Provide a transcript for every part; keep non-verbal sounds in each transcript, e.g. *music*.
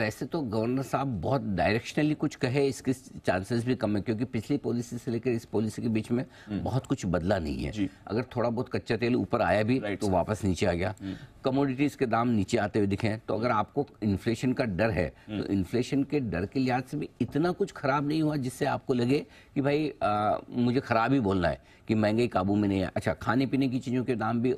वैसे तो, तो गवर्नर साहब बहुत डायरेक्शनली कुछ कहे इसके चांसेस भी कम है क्योंकि पिछली पॉलिसी से लेकर इस पॉलिसी के बीच में हम्म। बहुत कुछ बदला नहीं है अगर थोड़ा बहुत कच्चा तेल ऊपर आया भी तो वापस नीचे आ गया कमोडिटीज हम्म। के दाम नीचे आते हुए दिखे तो अगर आपको इन्फ्लेशन का डर है तो इन्फ्लेशन हम्म। के डर के लिहाज से भी इतना कुछ खराब नहीं हुआ जिससे आपको लगे कि भाई आ, मुझे खराब ही बोलना है कि महंगाई काबू में नहीं है अच्छा खाने पीने की चीज़ों के दाम भी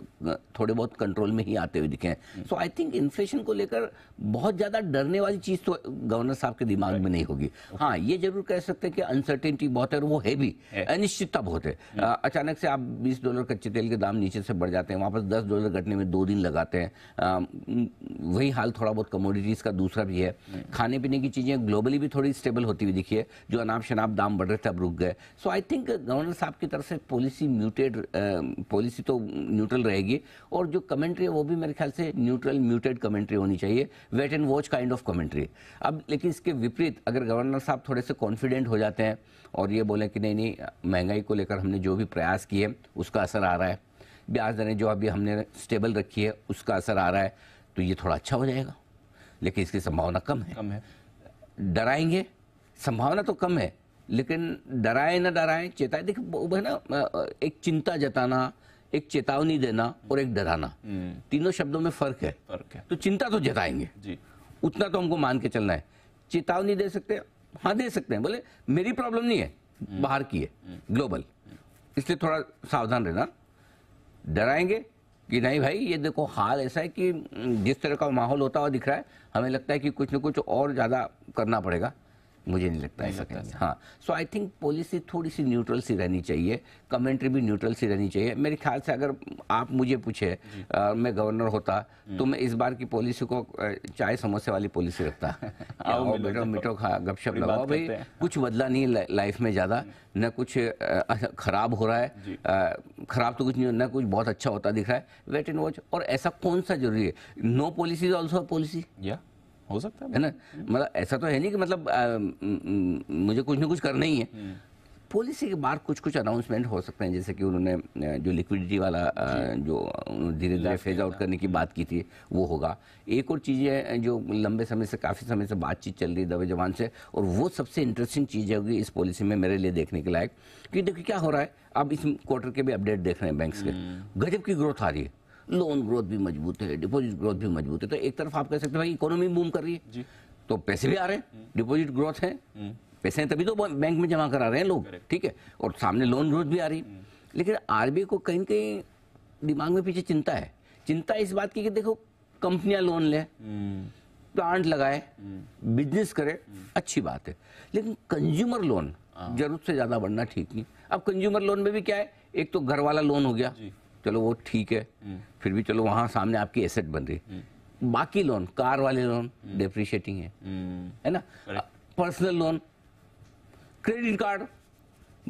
थोड़े बहुत कंट्रोल में ही आते हुए दिखे सो आई थिंक इन्फ्लेशन को लेकर बहुत ज़्यादा डरने वाली चीज़ तो गवर्नर साहब के दिमाग में नहीं होगी हाँ ये जरूर कह सकते हैं कि अनसर्टेनिटी बहुत है और वो है भी अनिश्चितता बहुत है hmm. अचानक से आप 20 डॉलर कच्चे तेल के दाम नीचे से बढ़ जाते हैं वापस 10 डॉलर घटने में दो दिन लगाते हैं वही हाल थोड़ा बहुत कमोडिटीज़ का दूसरा भी है hmm. खाने पीने की चीज़ें ग्लोबली भी थोड़ी स्टेबल होती हुई दिखी जो अनाप शनाप दाम बढ़ रहे थे अब रुक गए सो आई थिंक गवर्नर साहब की तरफ से पॉलिसी म्यूटेड पॉलिसी तो न्यूट्रल रहेगी और जो कमेंट्री है वो भी मेरे ख्याल से न्यूट्रल म्यूटेड कमेंट्री होनी चाहिए wait and watch kind of comment commentary अब लेकिन इसके विपरीत अगर गवर्नर साहब थोड़े से कॉन्फिडेंट हो जाते हैं और ये बोले कि नहीं नहीं महंगाई को लेकर हमने जो भी प्रयास किए उसका असर आ रहा है ब्याज दरें जो अभी हमने स्टेबल रखी है उसका असर आ रहा है तो ये थोड़ा अच्छा हो जाएगा लेकिन इसकी संभावना कम है कम है डराएंगे संभावना तो कम है लेकिन डराए ना डराए चेताए देखिए वो है ना एक चिंता जताना एक चेतावनी देना और एक डराना हम्म। तीनों शब्दों में फर्क है फर्क है तो चिंता तो जताएंगे जी उतना तो हमको मान के चलना है चेतावनी दे सकते हैं हाँ दे सकते हैं बोले मेरी प्रॉब्लम नहीं है हम्म। बाहर की है ग्लोबल हम्म। इसलिए थोड़ा सावधान रहना डराएंगे कि नहीं भाई ये देखो हाल ऐसा है कि जिस तरह का माहौल होता हुआ दिख रहा है हमें लगता है कि कुछ ना कुछ और ज़्यादा करना पड़ेगा मुझे नहीं लगता ऐसा कहीं हाँ सो आई थिंक पॉलिसी थोड़ी सी न्यूट्रल सी रहनी चाहिए कमेंट्री भी न्यूट्रल सी रहनी चाहिए मेरे ख्याल से अगर आप मुझे पूछे मैं गवर्नर होता हम्म। तो मैं इस बार की पॉलिसी को चाय समोसे वाली पॉलिसी रखता *laughs* आओ बेटो खा गपशप लगाओ भाई कुछ बदला नहीं लाइफ में ज़्यादा हम्म। न कुछ खराब हो रहा है खराब तो कुछ नहीं ना कुछ बहुत अच्छा होता दिख रहा है वेट एंड वॉच और ऐसा कौन सा जरूरी है no policy is also policy या हो सकता है ना मतलब ऐसा तो है नहीं कि मतलब आ, मुझे कुछ ना कुछ करना ही है हम्म। पॉलिसी के बाहर कुछ कुछ अनाउंसमेंट हो सकते हैं जैसे कि उन्होंने जो लिक्विडिटी वाला जो धीरे धीरे फेज आउट करने की बात की थी वो होगा एक और चीज़ है जो लंबे समय से काफ़ी समय से बातचीत चल रही है दबे जवान से और वो सबसे इंटरेस्टिंग चीज़ होगी इस पॉलिसी में मेरे लिए देखने के लायक कि देखिए क्या हो रहा है अब इस क्वार्टर के भी अपडेट देख रहे हैं बैंक के हम्म। गजब की ग्रोथ आ रही है लोन ग्रोथ भी मजबूत है डिपोजिट ग्रोथ भी मजबूत है तो एक तरफ आप कह सकते भाई इकोनॉमी बूम कर रही है तो पैसे भी आ रहे हैं डिपोजिट हम्म। ग्रोथ है हम्म। पैसे हैं तभी तो बैंक में जमा करा रहे हैं लोग ठीक है और सामने लोन ग्रोथ भी आ रही है हम्म। लेकिन आरबीआई को कहीं कहीं दिमाग में पीछे चिंता है चिंता इस बात की कि देखो कंपनियां लोन ले प्लांट लगाए बिजनेस करे अच्छी बात है लेकिन कंज्यूमर लोन हाँ। जरूरत से ज्यादा बढ़ना ठीक नहीं अब कंज्यूमर लोन में भी क्या है एक तो घर वाला लोन हो गया चलो वो ठीक है हम्म। फिर भी चलो वहां सामने आपकी एसेट बन रही बाकी लोन कार वाले लोन डेप्रिशिएटिंग हम्म। है हम्म। है ना पर्सनल लोन क्रेडिट कार्ड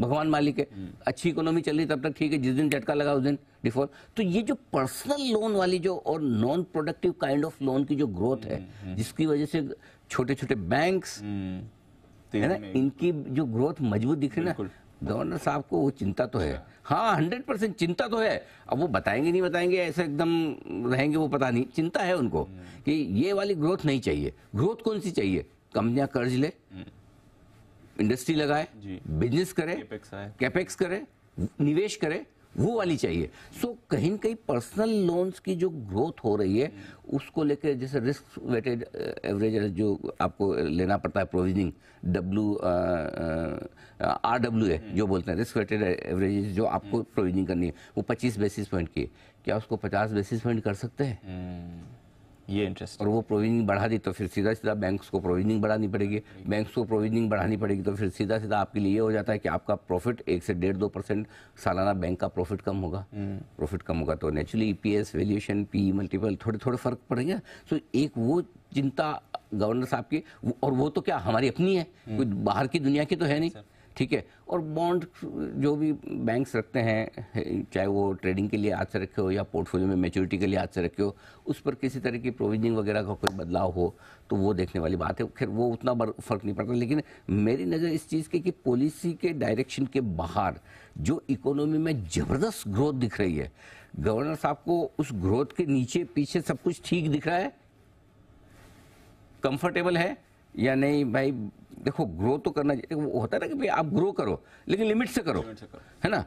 भगवान मालिक है अच्छी इकोनॉमी चल रही तब तक ठीक है जिस दिन झटका लगा उस दिन डिफॉल्ट तो ये जो पर्सनल लोन वाली जो और non productive kind of loan की जो ग्रोथ है जिसकी वजह से छोटे छोटे बैंक्स है ना इनकी जो ग्रोथ मजबूत दिख रही है ना गवर्नर साहब को वो चिंता तो है हाँ हंड्रेड परसेंट चिंता तो है अब वो बताएंगे नहीं बताएंगे ऐसे एकदम रहेंगे वो पता नहीं चिंता है उनको कि ये वाली ग्रोथ नहीं चाहिए ग्रोथ कौन सी चाहिए कंपनियां कर्ज ले इंडस्ट्री लगाए बिजनेस करे कैपेक्स करे निवेश करे वो वाली चाहिए सो so, कहीं ना कहीं पर्सनल लोन्स की जो ग्रोथ हो रही है उसको लेकर जैसे रिस्क वेटेड एवरेज जो आपको लेना पड़ता है provisioning W R W A जो बोलते हैं रिस्क वेटेड एवरेज जो आपको प्रोविजनिंग करनी है वो पच्चीस बेसिस पॉइंट की है क्या उसको पचास बेसिस पॉइंट कर सकते हैं हम्म। ये इंटरेस्ट और वो प्रोविजनिंग बढ़ा दी तो फिर सीधा सीधा बैंक्स को प्रोविजनिंग बढ़ानी पड़ेगी बैंक्स को प्रोविजनिंग बढ़ानी पड़ेगी तो फिर सीधा सीधा आपके लिए ये हो जाता है कि आपका प्रॉफिट एक से डेढ़ दो परसेंट सालाना बैंक का प्रॉफिट कम होगा प्रॉफिट हम्म। कम होगा तो naturally E P S valuation P multiple थोड़े थोड़े फर्क पड़ेंगे सो एक वो चिंता गवर्नर साहब की और वो तो क्या हमारी अपनी है हम्म। कोई बाहर की दुनिया की तो है नहीं ठीक है और बॉन्ड जो भी बैंक्स रखते हैं चाहे वो ट्रेडिंग के लिए आज से रखे हो या पोर्टफोलियो में मेच्योरिटी के लिए आज से रखे हो उस पर किसी तरह की प्रोविजनिंग वगैरह का कोई बदलाव हो तो वो देखने वाली बात है खैर वो उतना फर्क नहीं पड़ता लेकिन मेरी नज़र इस चीज़ की कि पॉलिसी के डायरेक्शन के बाहर जो इकोनॉमी में ज़बरदस्त ग्रोथ दिख रही है गवर्नर साहब को उस ग्रोथ के नीचे पीछे सब कुछ ठीक दिख रहा है कंफर्टेबल है या नहीं भाई देखो ग्रो तो करना वो होता है ना कि भाई आप ग्रो करो लेकिन लिमिट से करो है ना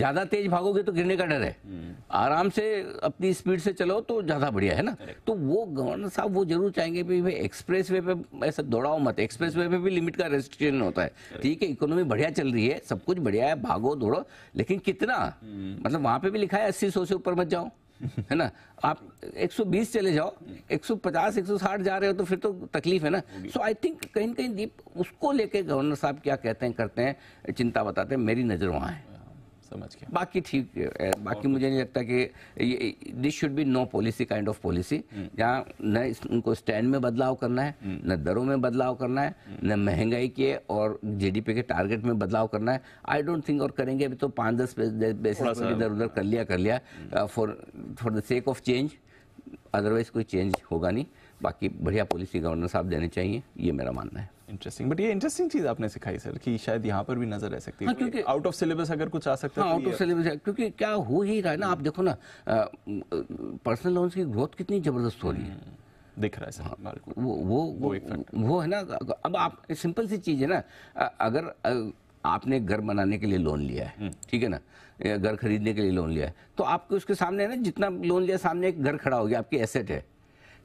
ज़्यादा तेज भागोगे तो गिरने का डर है हम्म। आराम से अपनी स्पीड से चलो तो ज़्यादा बढ़िया है ना तो वो गवर्नर साहब वो जरूर चाहेंगे भाई भाई एक्सप्रेस वे पे ऐसा दौड़ाओ मत एक्सप्रेस वे पे भी लिमिट का रेस्ट्रिक्शन होता है ठीक है इकोनॉमी बढ़िया चल रही है सब कुछ बढ़िया है भागो दौड़ो लेकिन कितना हम्म। मतलब वहां पर भी लिखा है अस्सी सौ से ऊपर मत जाओ है ना आप 120 चले जाओ 150 160 जा रहे हो तो फिर तो तकलीफ है ना सो आई थिंक कहीं कहीं दीप उसको लेके गवर्नर साहब क्या कहते हैं करते हैं चिंता बताते हैं मेरी नज़र वहां है समझ गया बाकी ठीक बाकी मुझे नहीं लगता कि ये this should be no policy kind of policy जहाँ न उनको स्टैंड में बदलाव करना है हम्म। न दरों में बदलाव करना है हम्म। न महंगाई के और जीडीपी के टारगेट में बदलाव करना है आई डोंट थिंक और करेंगे अभी तो पाँच दस बेसिस इधर उधर कर लिया कर लिया for for the sake of change otherwise कोई चेंज होगा नहीं बाकी बढ़िया पॉलिसी गवर्नर साहब देने चाहिए ये मेरा मानना है इंटरेस्टिंग बट ये इंटरेस्टिंग चीज आपने सिखाई सर कि शायद यहाँ पर भी नजर रह सकती है हाँ, क्योंकि आउट ऑफ सिलेबस अगर कुछ आ सकता है आउट ऑफ सिलेबस क्योंकि क्या हो ही रहा है ना आप देखो ना पर्सनल लोन्स की ग्रोथ कितनी जबरदस्त हो रही है हम्म, दिख रहा है सर हाँ, वो वो वो, वो है ना अब आप सिंपल सी चीज है ना अगर आपने घर बनाने के लिए लोन लिया है हम्म। ठीक है ना घर खरीदने के लिए लोन लिया है तो आपके उसके सामने है ना जितना लोन लिया सामने एक घर खड़ा हो गया आपकी एसेट है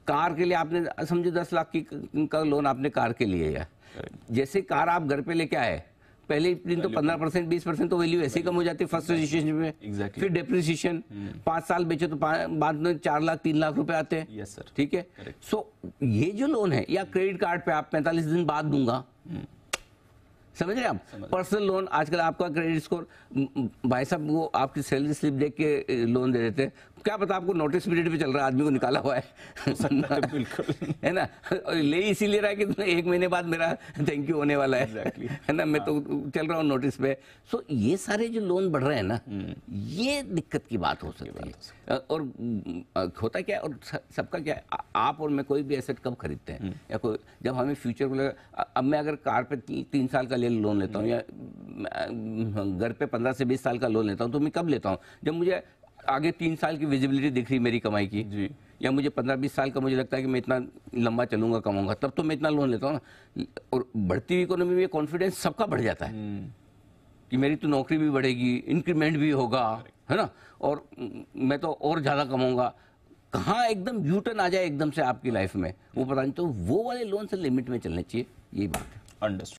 कार के लिए आपने समझो दस लाख की का लोन आपने कार के लिए है जैसे कार आप घर पे लेके आए पहले दिन तो पंद्रह परसेंट बीस परसेंट तो वैल्यू ऐसे कम हो जाती है फर्स्ट रजिस्ट्रेशन में exactly. फिर डेप्रिसिएशन hmm. पांच साल बेचो तो बाद में चार लाख तीन लाख रुपए आते हैं yes, ठीक है सो so, ये जो लोन है या क्रेडिट कार्ड पे आप पैंतालीस दिन बाद दूंगा hmm. समझ रहे आप पर्सनल लोन आजकल आपका क्रेडिट स्कोर भाई साहब वो आपकी सैलरी स्लिप देख के लोन दे देते हैं क्या पता आपको नोटिस पीरियड पे चल रहा है आदमी को निकाला हुआ है बिल्कुल *laughs* है ना ले इसीलिए रहा है कि एक महीने बाद मेरा थैंक यू होने वाला है exactly. *laughs* है ना मैं तो हाँ. तो चल रहा हूँ नोटिस पे सो ये सारे जो लोन बढ़ रहे हैं ना हम्म। ये दिक्कत की बात हो सकती है और होता क्या है और सबका क्या है आप और मैं कोई भी एसेट कब खरीदते हैं हम्म। या कोई जब हमें फ्यूचर को अब मैं अगर कार पर तीन साल का लिए लोन लेता हूँ या घर पे पंद्रह से बीस साल का लोन लेता हूँ तो मैं कब लेता हूँ जब मुझे आगे तीन साल की विजिबिलिटी दिख रही मेरी कमाई की जी या मुझे पंद्रह बीस साल का मुझे लगता है कि मैं इतना लंबा चलूंगा कमाऊंगा तब तो मैं इतना लोन लेता हूँ ना और बढ़ती हुई इकोनॉमी में कॉन्फिडेंस सबका बढ़ जाता है हम्म। कि मेरी तो नौकरी भी बढ़ेगी इंक्रीमेंट भी होगा है ना और मैं तो और ज़्यादा कमाऊंगा कहाँ एकदम यूटर्न आ जाए एकदम से आपकी लाइफ में वो पता नहीं तो वो वाले लोन से लिमिट में चलने चाहिए ये बात है अंडरस्टूड